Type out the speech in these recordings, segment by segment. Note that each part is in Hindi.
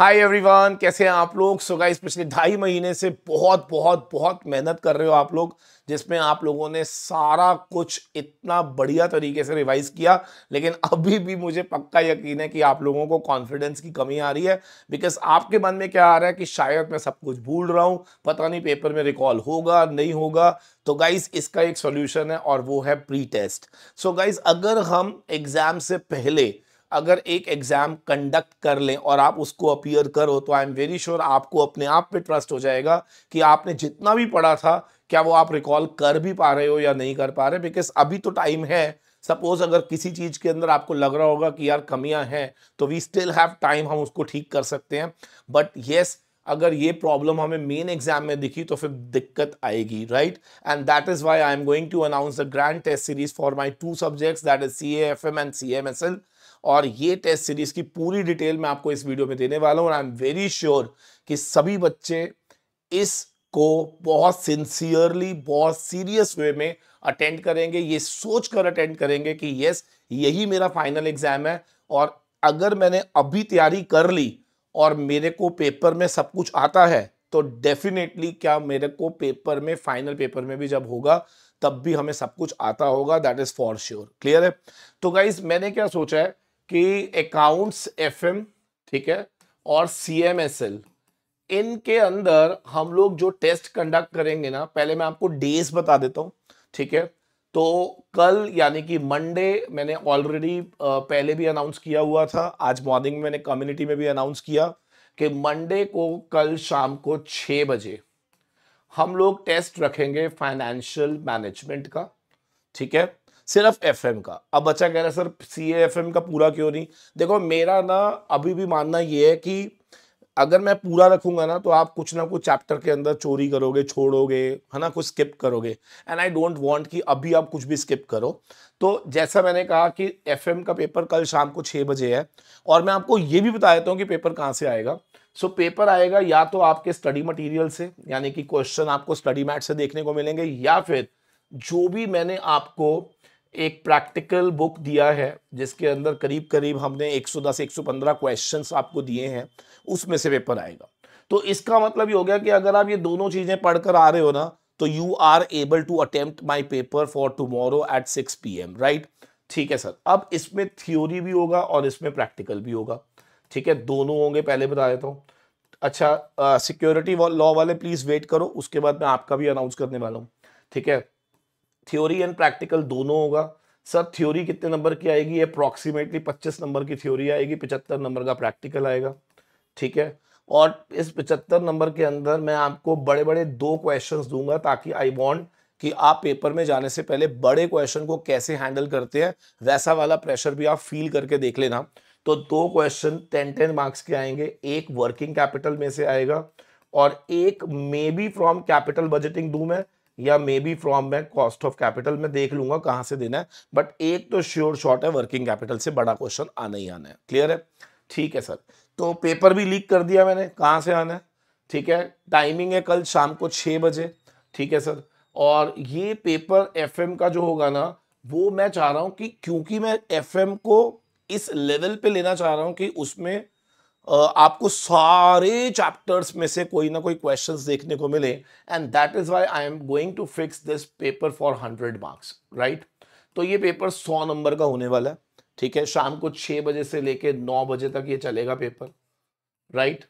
हाय एवरीवन कैसे हैं आप लोग सो गाइस पिछले ढाई महीने से बहुत बहुत बहुत मेहनत कर रहे हो आप लोग जिसमें आप लोगों ने सारा कुछ इतना बढ़िया तरीके से रिवाइज किया लेकिन अभी भी मुझे पक्का यकीन है कि आप लोगों को कॉन्फिडेंस की कमी आ रही है बिकॉज आपके मन में क्या आ रहा है कि शायद मैं सब कुछ भूल रहा हूँ पता नहीं पेपर में रिकॉल होगा नहीं होगा तो गाइज इसका एक सोल्यूशन है और वो है प्री टेस्ट सो गाइज अगर हम एग्जाम से पहले अगर एक एग्ज़ाम कंडक्ट कर लें और आप उसको अपियर करो तो आई एम वेरी श्योर आपको अपने आप पे ट्रस्ट हो जाएगा कि आपने जितना भी पढ़ा था क्या वो आप रिकॉल कर भी पा रहे हो या नहीं कर पा रहे बिकॉज अभी तो टाइम है सपोज अगर किसी चीज़ के अंदर आपको लग रहा होगा कि यार कमियां हैं तो वी स्टिल हैव टाइम हम उसको ठीक कर सकते हैं बट येस yes, अगर ये प्रॉब्लम हमें मेन एग्जाम में दिखी तो फिर दिक्कत आएगी right and that is why I am going to announce the grand test series for my two subjects that is C F M and C M S L और ये टेस्ट सीरीज की पूरी डिटेल मैं आपको इस वीडियो में देने वाला हूँ आई एम वेरी श्योर कि सभी बच्चे इसको बहुत सिंसियरली बहुत सीरियस वे में अटेंड करेंगे ये सोच कर अटेंड करेंगे कि यस यही मेरा फाइनल एग्जाम है और अगर मैंने अभी तैयारी कर ली और मेरे को पेपर में सब कुछ आता है तो डेफिनेटली क्या मेरे को पेपर में फाइनल पेपर में भी जब होगा तब भी हमें सब कुछ आता होगा that is for sure clear है तो गाइज मैंने क्या सोचा है कि अकाउंट्स एफएम ठीक है और सीएमएसएल इनके अंदर हम लोग जो टेस्ट कंडक्ट करेंगे ना पहले मैं आपको डेज बता देता हूँ ठीक है तो कल यानी कि मंडे मैंने ऑलरेडी पहले भी अनाउंस किया हुआ था आज मॉर्निंग मैंने कम्युनिटी में भी अनाउंस किया कि मंडे को कल शाम को छः बजे हम लोग टेस्ट रखेंगे फाइनेंशियल मैनेजमेंट का ठीक है सिर्फ एफ का अब बच्चा कह रहा है सर सी एफ का पूरा क्यों नहीं देखो मेरा ना अभी भी मानना ये है कि अगर मैं पूरा रखूंगा ना तो आप कुछ ना कुछ चैप्टर के अंदर चोरी करोगे छोड़ोगे है ना कुछ स्किप करोगे एंड आई डोंट वांट कि अभी आप कुछ भी स्किप करो तो जैसा मैंने कहा कि एफएम का पेपर कल शाम को छः बजे है और मैं आपको ये भी बता देता हूँ कि पेपर कहाँ से आएगा सो so, पेपर आएगा या तो आपके स्टडी मटीरियल से यानी कि क्वेश्चन आपको स्टडी मैट से देखने को मिलेंगे या फिर जो भी मैंने आपको एक प्रैक्टिकल बुक दिया है जिसके अंदर करीब करीब हमने 110 115 क्वेश्चंस आपको दिए हैं उसमें से पेपर आएगा तो इसका मतलब ये हो गया कि अगर आप ये दोनों चीज़ें पढ़कर आ रहे हो ना तो you are able to attempt my paper for tomorrow at six P M right ठीक है सर अब इसमें थ्योरी भी होगा और इसमें प्रैक्टिकल भी होगा ठीक है दोनों होंगे पहले बता देता हूँ अच्छा सिक्योरिटी लॉ वाले प्लीज़ वेट करो उसके बाद मैं आपका भी अनाउंस करने वाला हूँ ठीक है थ्योरी एंड प्रैक्टिकल दोनों होगा सर थ्योरी कितने नंबर की आएगी अप्रॉक्सीमेटली 25 नंबर की थ्योरी आएगी 75 नंबर का प्रैक्टिकल आएगा ठीक है और इस 75 नंबर के अंदर मैं आपको बड़े बड़े दो क्वेश्चंस दूंगा ताकि आई वांट कि आप पेपर में जाने से पहले बड़े क्वेश्चन को कैसे हैंडल करते हैं वैसा वाला प्रेशर भी आप फील करके देख लेना तो दो क्वेश्चन टेन टेन मार्क्स के आएंगे एक वर्किंग कैपिटल में से आएगा और एक maybe from capital budgeting दू मैं या मे बी फ्रॉम मैं कॉस्ट ऑफ कैपिटल मैं देख लूंगा कहाँ से देना है बट एक तो श्योर शॉर्ट है वर्किंग कैपिटल से बड़ा क्वेश्चन आना ही आना है क्लियर है ठीक है सर तो पेपर भी लीक कर दिया मैंने कहाँ से आना है ठीक है टाइमिंग है कल शाम को छः बजे ठीक है सर और ये पेपर एफ का जो होगा ना वो मैं चाह रहा हूँ कि क्योंकि मैं एफ को इस लेवल पे लेना चाह रहा हूँ कि उसमें आपको सारे चैप्टर्स में से कोई ना कोई क्वेश्चंस देखने को मिले and that is why I am going to fix this paper for hundred marks right तो ये पेपर सौ नंबर का होने वाला है ठीक है शाम को छः बजे से लेके नौ बजे तक ये चलेगा पेपर राइट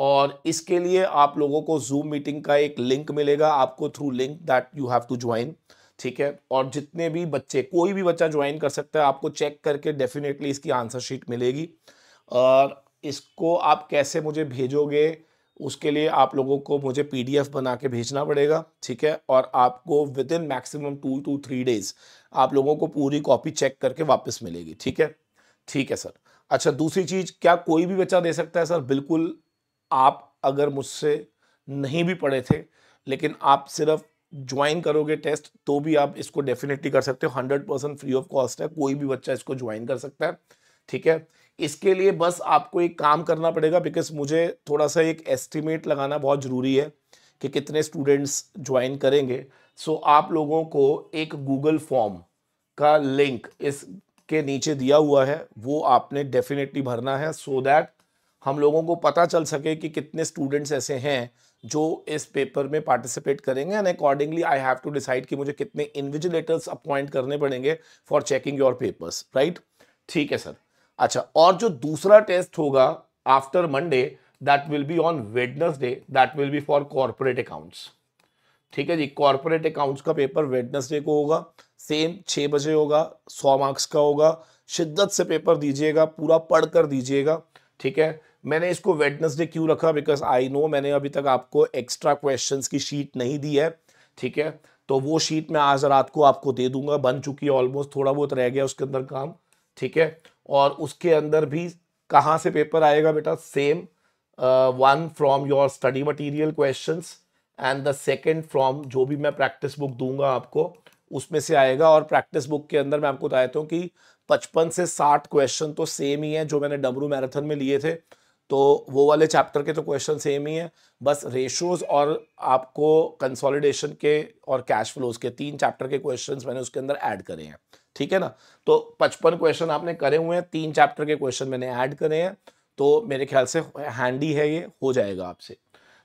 और इसके लिए आप लोगों को जूम मीटिंग का एक लिंक मिलेगा आपको through link that you have to join ठीक है और जितने भी बच्चे कोई भी बच्चा ज्वाइन कर सकता है आपको चेक करके डेफिनेटली इसकी आंसर शीट मिलेगी और इसको आप कैसे मुझे भेजोगे उसके लिए आप लोगों को मुझे पीडीएफ बना के भेजना पड़ेगा ठीक है और आपको within maximum two two three days आप लोगों को पूरी कॉपी चेक करके वापस मिलेगी ठीक है ठीक है सर अच्छा दूसरी चीज़ क्या कोई भी बच्चा दे सकता है सर बिल्कुल आप अगर मुझसे नहीं भी पढ़े थे लेकिन आप सिर्फ ज्वाइन करोगे टेस्ट तो भी आप इसको डेफिनेटली कर सकते हो hundred percent free of cost है कोई भी बच्चा इसको ज्वाइन कर सकता है ठीक है इसके लिए बस आपको एक काम करना पड़ेगा बिकॉज मुझे थोड़ा सा एक एस्टिमेट लगाना बहुत ज़रूरी है कि कितने स्टूडेंट्स ज्वाइन करेंगे सो so, आप लोगों को एक गूगल फॉर्म का लिंक इसके नीचे दिया हुआ है वो आपने डेफिनेटली भरना है सो so दैट हम लोगों को पता चल सके कि कितने स्टूडेंट्स ऐसे हैं जो इस पेपर में पार्टिसिपेट करेंगे and accordingly I have to decide कि मुझे कितने इन्विजिलेटर्स अपॉइंट करने पड़ेंगे for checking your papers right ठीक है सर अच्छा और जो दूसरा टेस्ट होगा after Monday that will be on Wednesday that will be for corporate accounts ठीक है जी कॉरपोरेट अकाउंट्स का पेपर वेडनेसडे को होगा सेम छः बजे होगा सौ मार्क्स का होगा शिद्दत से पेपर दीजिएगा पूरा पढ़ कर दीजिएगा ठीक है मैंने इसको वेडनेसडे क्यों रखा बिकॉज आई नो मैंने अभी तक आपको एक्स्ट्रा क्वेश्चंस की शीट नहीं दी है ठीक है तो वो शीट मैं आज रात को आपको दे दूंगा बन चुकी है ऑलमोस्ट थोड़ा बहुत रह गया उसके अंदर काम ठीक है और उसके अंदर भी कहाँ से पेपर आएगा बेटा same one from your study material questions and the second from जो भी मैं प्रैक्टिस बुक दूंगा आपको उसमें से आएगा और प्रैक्टिस बुक के अंदर मैं आपको बताता हूँ कि पचपन से साठ क्वेश्चन तो सेम ही है जो मैंने डब्लू मैराथन में लिए थे तो वो वाले चैप्टर के तो क्वेश्चन सेम ही है बस रेशोज़ और आपको कंसोलिडेशन के और कैश फ्लोज के तीन चैप्टर के क्वेश्चन मैंने उसके अंदर ऐड करे हैं ठीक है ना तो पचपन क्वेश्चन आपने करे हुए हैं तीन चैप्टर के क्वेश्चन मैंने ऐड करे हैं तो मेरे ख्याल से हैंडी है ये हो जाएगा आपसे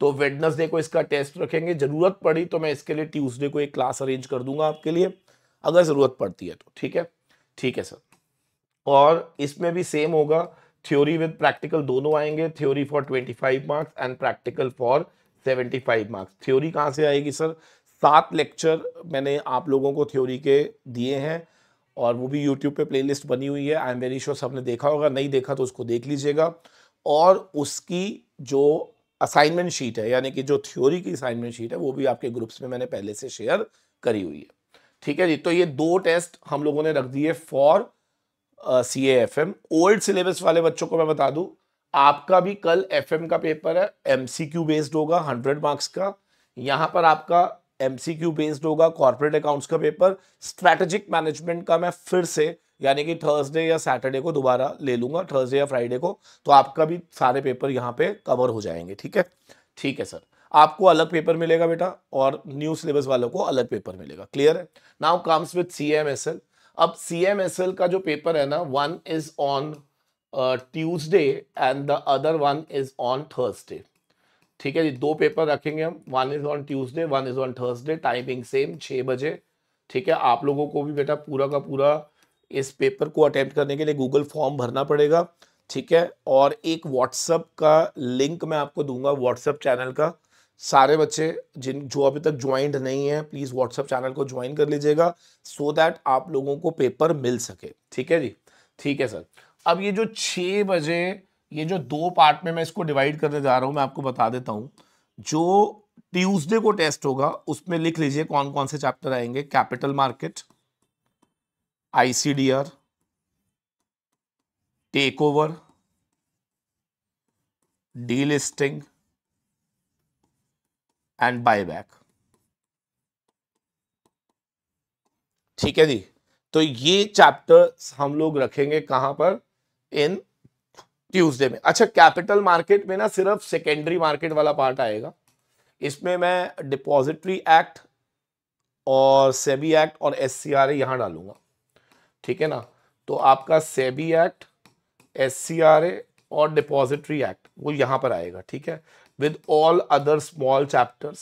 तो वेडनसडे को इसका टेस्ट रखेंगे ज़रूरत पड़ी तो मैं इसके लिए ट्यूसडे को एक क्लास अरेंज कर दूंगा आपके लिए अगर ज़रूरत पड़ती है तो ठीक है ठीक है सर और इसमें भी सेम होगा थ्योरी विद प्रैक्टिकल दोनों आएंगे theory for 25 marks and practical for 75 marks theory कहाँ से आएगी सर सात लेक्चर मैंने आप लोगों को थ्योरी के दिए हैं और वो भी यूट्यूब पे प्लेलिस्ट बनी हुई है आई एम वेरी श्योर सबने देखा होगा नहीं देखा तो उसको देख लीजिएगा और उसकी जो असाइनमेंट शीट है यानी कि जो थ्योरी की असाइनमेंट शीट है वो भी आपके ग्रुप्स में मैंने पहले से शेयर करी हुई है ठीक है जी तो ये दो टेस्ट हम लोगों ने रख दिए for C F M old syllabus वाले बच्चों को मैं बता दूं आपका भी कल एफ एम का पेपर है एम सी क्यू बेस्ड होगा हंड्रेड मार्क्स का यहां पर आपका एम सी क्यू बेस्ड होगा कॉर्पोरेट अकाउंट्स का पेपर स्ट्रैटेजिक मैनेजमेंट का मैं फिर से यानी कि थर्सडे या सैटरडे को दोबारा ले लूंगा थर्सडे या फ्राइडे को तो आपका भी सारे पेपर यहाँ पे कवर हो जाएंगे ठीक है ठीक है सर आपको अलग पेपर मिलेगा बेटा और न्यू सिलेबस वालों को अलग पेपर मिलेगा क्लियर है now comes with C M S L अब सी एम एस एल का जो पेपर है ना one is on Tuesday and the other one is on Thursday ठीक है जी दो पेपर रखेंगे हम one is on Tuesday one is on Thursday timing same छः बजे ठीक है आप लोगों को भी बेटा पूरा का पूरा इस पेपर को अटैम्प्ट करने के लिए गूगल फॉर्म भरना पड़ेगा ठीक है और एक व्हाट्सअप का लिंक मैं आपको दूंगा व्हाट्सअप चैनल का सारे बच्चे जिन जो अभी तक ज्वाइंट नहीं है प्लीज़ व्हाट्सएप चैनल को ज्वाइन कर लीजिएगा सो so दैट आप लोगों को पेपर मिल सके ठीक है जी ठीक है सर अब ये जो छः बजे ये जो दो पार्ट में मैं इसको डिवाइड करने जा रहा हूँ मैं आपको बता देता हूँ जो ट्यूसडे को टेस्ट होगा उसमें लिख लीजिए कौन कौन से चैप्टर आएंगे capital market ICDR takeover delisting and buyback ठीक है जी तो ये चैप्टर हम लोग रखेंगे कहां पर इन ट्यूसडे में अच्छा कैपिटल मार्केट में ना सिर्फ सेकेंडरी मार्केट वाला पार्ट आएगा इसमें मैं डिपॉजिटरी एक्ट और सेबी एक्ट और एस सी आर यहां डालूंगा ठीक है ना तो आपका SEBI act S C R और डिपॉजिटरी एक्ट वो यहाँ पर आएगा ठीक है with all other small chapters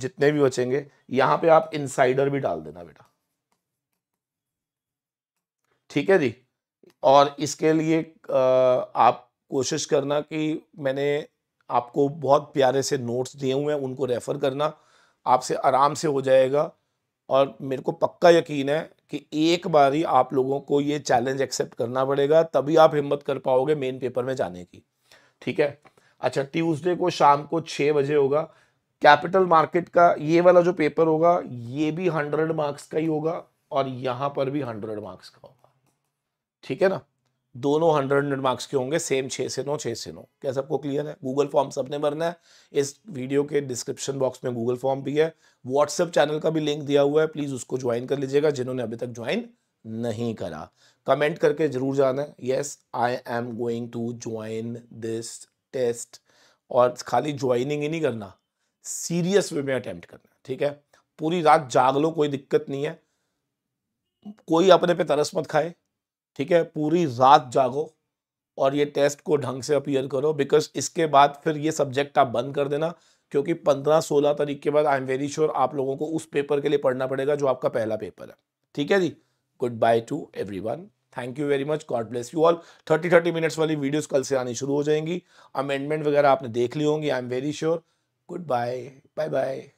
जितने भी बचेंगे यहाँ पे आप इनसाइडर भी डाल देना बेटा ठीक है जी और इसके लिए आप कोशिश करना कि मैंने आपको बहुत प्यारे से नोट्स दिए हुए हैं उनको रेफ़र करना आपसे आराम से हो जाएगा और मेरे को पक्का यकीन है कि एक बार ही आप लोगों को ये चैलेंज एक्सेप्ट करना पड़ेगा तभी आप हिम्मत कर पाओगे मेन पेपर में जाने की ठीक है अच्छा ट्यूसडे को शाम को छः बजे होगा कैपिटल मार्केट का ये वाला जो पेपर होगा ये भी हंड्रेड मार्क्स का ही होगा और यहाँ पर भी हंड्रेड मार्क्स का होगा ठीक है ना दोनों हंड्रेड हंड्रेड मार्क्स के होंगे सेम छः से नौ छः से नौ क्या सबको क्लियर है गूगल फॉर्म सबने भरना है इस वीडियो के डिस्क्रिप्शन बॉक्स में गूगल फॉर्म भी है व्हाट्सएप चैनल का भी लिंक दिया हुआ है प्लीज़ उसको ज्वाइन कर लीजिएगा जिन्होंने अभी तक ज्वाइन नहीं करा कमेंट करके ज़रूर जाना है yes I am going to join this test और खाली ज्वाइनिंग ही नहीं करना सीरियस वे में अटैम्प्ट करना ठीक है पूरी रात जाग लो कोई दिक्कत नहीं है कोई अपने पे तरस मत खाए ठीक है पूरी रात जागो और ये टेस्ट को ढंग से अपीयर करो बिकॉज इसके बाद फिर ये सब्जेक्ट आप बंद कर देना क्योंकि पंद्रह सोलह तारीख के बाद आई एम वेरी श्योर आप लोगों को उस पेपर के लिए पढ़ना पड़ेगा जो आपका पहला पेपर है ठीक है जी goodbye to everyone thank you very much God bless you all thirty thirty minutes वाली वीडियोस कल से आनी शुरू हो जाएंगी अमेंडमेंट वगैरह आपने देख ली होंगी I am very sure goodbye bye bye